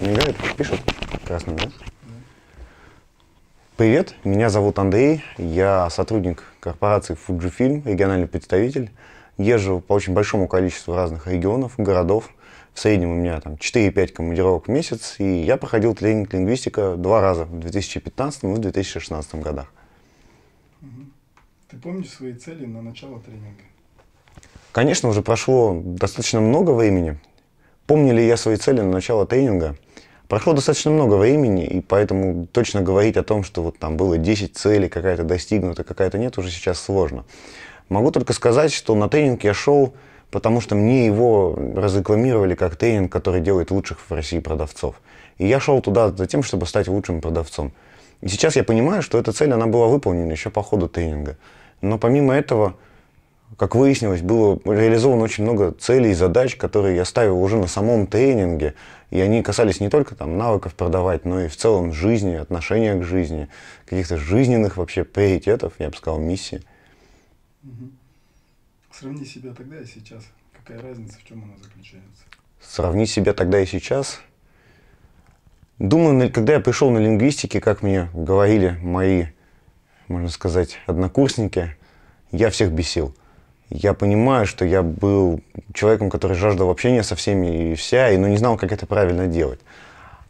Мигает, пишет красным, да? Привет, меня зовут Андрей, я сотрудник корпорации Fujifilm, региональный представитель. Езжу по очень большому количеству разных регионов, городов. В среднем у меня там 4-5 командировок в месяц, и я проходил тренинг лингвистика два раза, в 2015 и в 2016 годах. Ты помнишь свои цели на начало тренинга? Конечно, уже прошло достаточно много времени. Помню ли я свои цели на начало тренинга – Прошло достаточно много времени, и поэтому точно говорить о том, что вот там было 10 целей, какая-то достигнута, какая-то нет, уже сейчас сложно. Могу только сказать, что на тренинг я шел, потому что мне его разрекламировали как тренинг, который делает лучших в России продавцов. И я шел туда за тем, чтобы стать лучшим продавцом. И сейчас я понимаю, что эта цель, она была выполнена еще по ходу тренинга. Но помимо этого, как выяснилось, было реализовано очень много целей и задач, которые я ставил уже на самом тренинге. И они касались не только там, навыков продавать, но и в целом жизни, отношения к жизни, каких-то жизненных вообще приоритетов, я бы сказал, миссии. Угу. Сравни себя тогда и сейчас. Какая разница, в чем она заключается? Сравни себя тогда и сейчас. Думаю, когда я пришел на лингвистики, как мне говорили мои, можно сказать, однокурсники, я всех бесил я понимаю, что я был человеком, который жаждал общения со всеми и вся, и, но ну, не знал, как это правильно делать.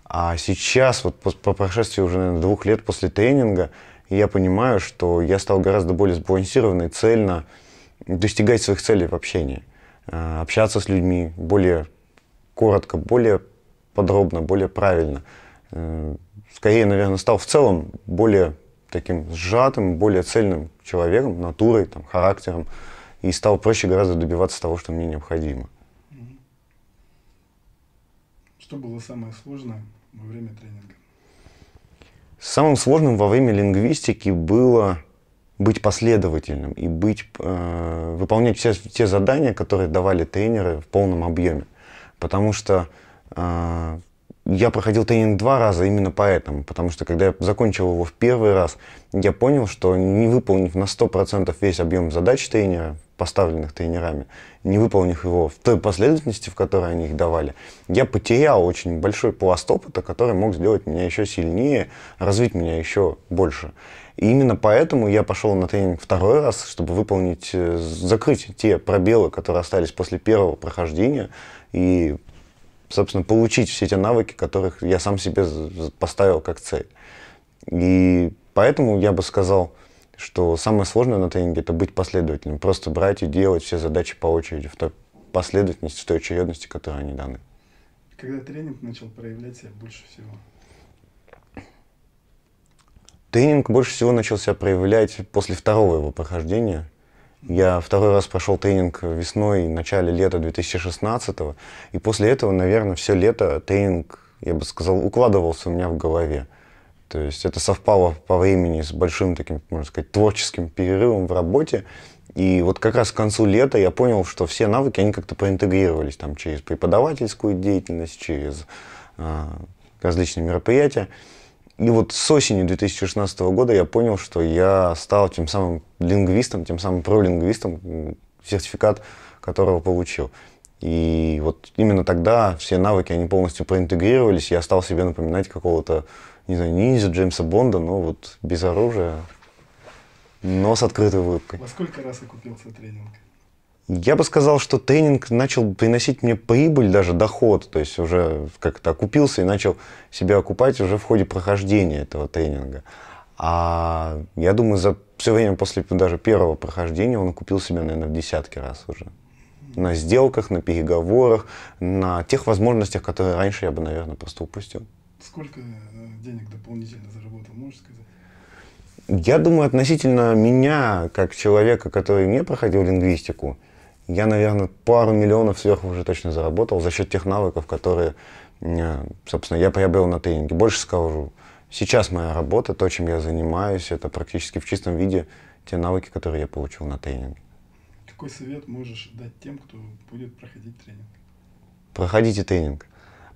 А сейчас, вот по, по прошествии уже наверное, двух лет после тренинга, я понимаю, что я стал гораздо более сбалансированно и цельно достигать своих целей в общении. А, общаться с людьми более коротко, более подробно, более правильно. Э, скорее, наверное, стал в целом более таким сжатым, более цельным человеком, натурой, там, характером и стало проще гораздо добиваться того, что мне необходимо. Что было самое сложное во время тренинга? Самым сложным во время лингвистики было быть последовательным и быть, э, выполнять все те задания, которые давали тренеры в полном объеме. Потому что э, я проходил тренинг два раза именно поэтому, потому что когда я закончил его в первый раз, я понял, что не выполнив на 100% весь объем задач тренера, поставленных тренерами, не выполнив его в той последовательности, в которой они их давали, я потерял очень большой пласт опыта, который мог сделать меня еще сильнее, развить меня еще больше. И именно поэтому я пошел на тренинг второй раз, чтобы выполнить, э, закрыть те пробелы, которые остались после первого прохождения, и собственно, получить все те навыки, которых я сам себе поставил как цель. И поэтому я бы сказал, что самое сложное на тренинге – это быть последовательным, просто брать и делать все задачи по очереди, в той последовательности, в той очередности, которые они даны. Когда тренинг начал проявлять себя больше всего? Тренинг больше всего начал себя проявлять после второго его прохождения – я второй раз прошел тренинг весной, в начале лета 2016 -го, и после этого, наверное, все лето тренинг, я бы сказал, укладывался у меня в голове. То есть это совпало по времени с большим таким, можно сказать, творческим перерывом в работе. И вот как раз к концу лета я понял, что все навыки, они как-то проинтегрировались там через преподавательскую деятельность, через э, различные мероприятия. И вот с осени 2016 года я понял, что я стал тем самым лингвистом, тем самым пролингвистом, сертификат которого получил. И вот именно тогда все навыки, они полностью проинтегрировались, я стал себе напоминать какого-то, не знаю, ниндзя Джеймса Бонда, но вот без оружия, но с открытой улыбкой. Во сколько раз окупился тренинг? Я бы сказал, что тренинг начал приносить мне прибыль, даже доход, то есть уже как-то окупился и начал себя окупать уже в ходе прохождения этого тренинга. А я думаю, за все время после даже первого прохождения он окупил себя, наверное, в десятки раз уже. На сделках, на переговорах, на тех возможностях, которые раньше я бы, наверное, просто упустил. Сколько э, денег дополнительно заработал, можешь сказать? Я думаю, относительно меня, как человека, который не проходил лингвистику, я, наверное, пару миллионов сверху уже точно заработал за счет тех навыков, которые, э, собственно, я приобрел на тренинге. Больше скажу, сейчас моя работа, то, чем я занимаюсь, это практически в чистом виде те навыки, которые я получил на тренинге. Какой совет можешь дать тем, кто будет проходить тренинг? Проходите тренинг.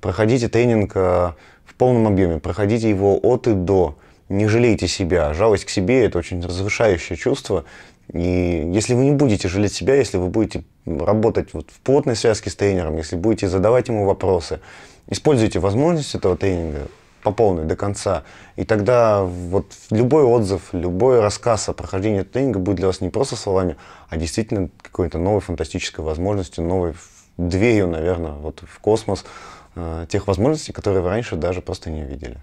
Проходите тренинг э, в полном объеме. Проходите его от и до. Не жалейте себя. Жалость к себе – это очень разрушающее чувство. И если вы не будете жалеть себя, если вы будете работать вот в плотной связке с тренером, если будете задавать ему вопросы, используйте возможность этого тренинга по полной, до конца. И тогда вот любой отзыв, любой рассказ о прохождении тренинга будет для вас не просто словами, а действительно какой-то новой фантастической возможностью, новой дверью, наверное, вот в космос э, тех возможностей, которые вы раньше даже просто не видели.